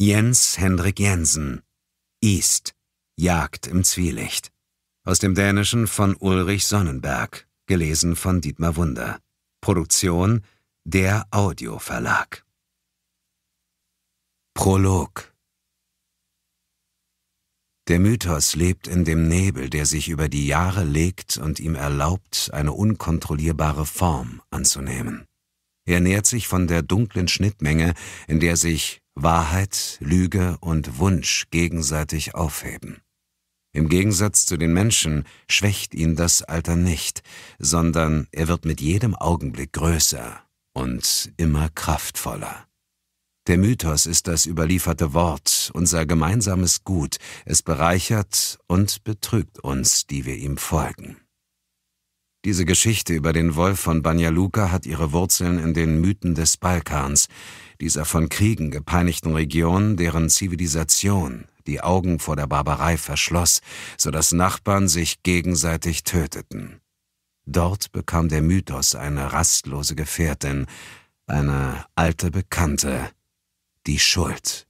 Jens Hendrik Jensen. East. Jagd im Zwielicht. Aus dem Dänischen von Ulrich Sonnenberg. Gelesen von Dietmar Wunder. Produktion der Audio Verlag. Prolog Der Mythos lebt in dem Nebel, der sich über die Jahre legt und ihm erlaubt, eine unkontrollierbare Form anzunehmen. Er nährt sich von der dunklen Schnittmenge, in der sich Wahrheit, Lüge und Wunsch gegenseitig aufheben. Im Gegensatz zu den Menschen schwächt ihn das Alter nicht, sondern er wird mit jedem Augenblick größer und immer kraftvoller. Der Mythos ist das überlieferte Wort, unser gemeinsames Gut, es bereichert und betrügt uns, die wir ihm folgen. Diese Geschichte über den Wolf von Banja Luka hat ihre Wurzeln in den Mythen des Balkans, dieser von Kriegen gepeinigten Region, deren Zivilisation die Augen vor der Barbarei verschloss, so dass Nachbarn sich gegenseitig töteten. Dort bekam der Mythos eine rastlose Gefährtin, eine alte Bekannte, die Schuld.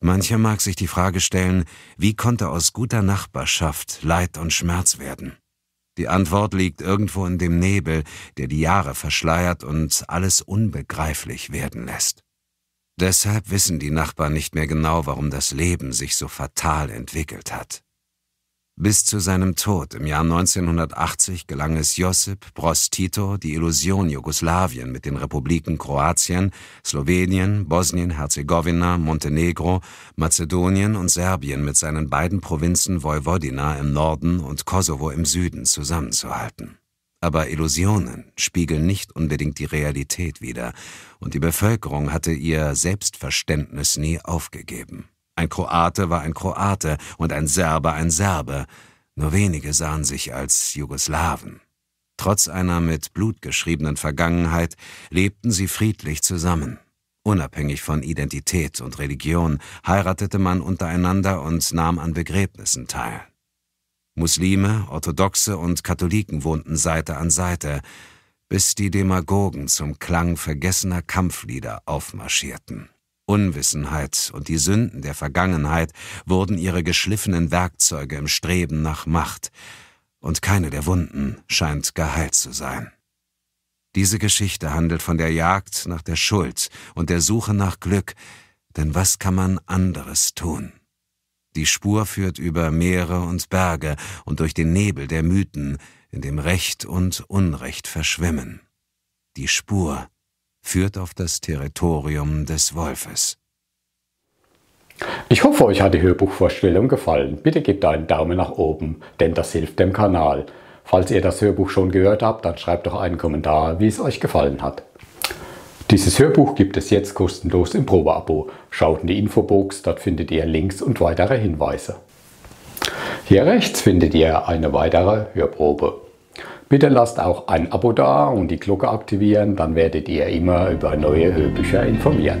Mancher mag sich die Frage stellen, wie konnte aus guter Nachbarschaft Leid und Schmerz werden? Die Antwort liegt irgendwo in dem Nebel, der die Jahre verschleiert und alles unbegreiflich werden lässt. Deshalb wissen die Nachbarn nicht mehr genau, warum das Leben sich so fatal entwickelt hat. Bis zu seinem Tod im Jahr 1980 gelang es Josip Broz Tito, die Illusion Jugoslawien mit den Republiken Kroatien, Slowenien, Bosnien-Herzegowina, Montenegro, Mazedonien und Serbien mit seinen beiden Provinzen Vojvodina im Norden und Kosovo im Süden zusammenzuhalten. Aber Illusionen spiegeln nicht unbedingt die Realität wider, und die Bevölkerung hatte ihr Selbstverständnis nie aufgegeben. Ein Kroate war ein Kroate und ein Serbe ein Serbe. Nur wenige sahen sich als Jugoslawen. Trotz einer mit Blut geschriebenen Vergangenheit lebten sie friedlich zusammen. Unabhängig von Identität und Religion heiratete man untereinander und nahm an Begräbnissen teil. Muslime, Orthodoxe und Katholiken wohnten Seite an Seite, bis die Demagogen zum Klang vergessener Kampflieder aufmarschierten. Unwissenheit und die Sünden der Vergangenheit wurden ihre geschliffenen Werkzeuge im Streben nach Macht, und keine der Wunden scheint geheilt zu sein. Diese Geschichte handelt von der Jagd nach der Schuld und der Suche nach Glück, denn was kann man anderes tun? Die Spur führt über Meere und Berge und durch den Nebel der Mythen, in dem Recht und Unrecht verschwimmen. Die Spur führt auf das Territorium des Wolfes. Ich hoffe, euch hat die Hörbuchvorstellung gefallen. Bitte gebt einen Daumen nach oben, denn das hilft dem Kanal. Falls ihr das Hörbuch schon gehört habt, dann schreibt doch einen Kommentar, wie es euch gefallen hat. Dieses Hörbuch gibt es jetzt kostenlos im Probeabo. Schaut in die Infobox, dort findet ihr Links und weitere Hinweise. Hier rechts findet ihr eine weitere Hörprobe. Bitte lasst auch ein Abo da und die Glocke aktivieren, dann werdet ihr immer über neue Hörbücher informiert.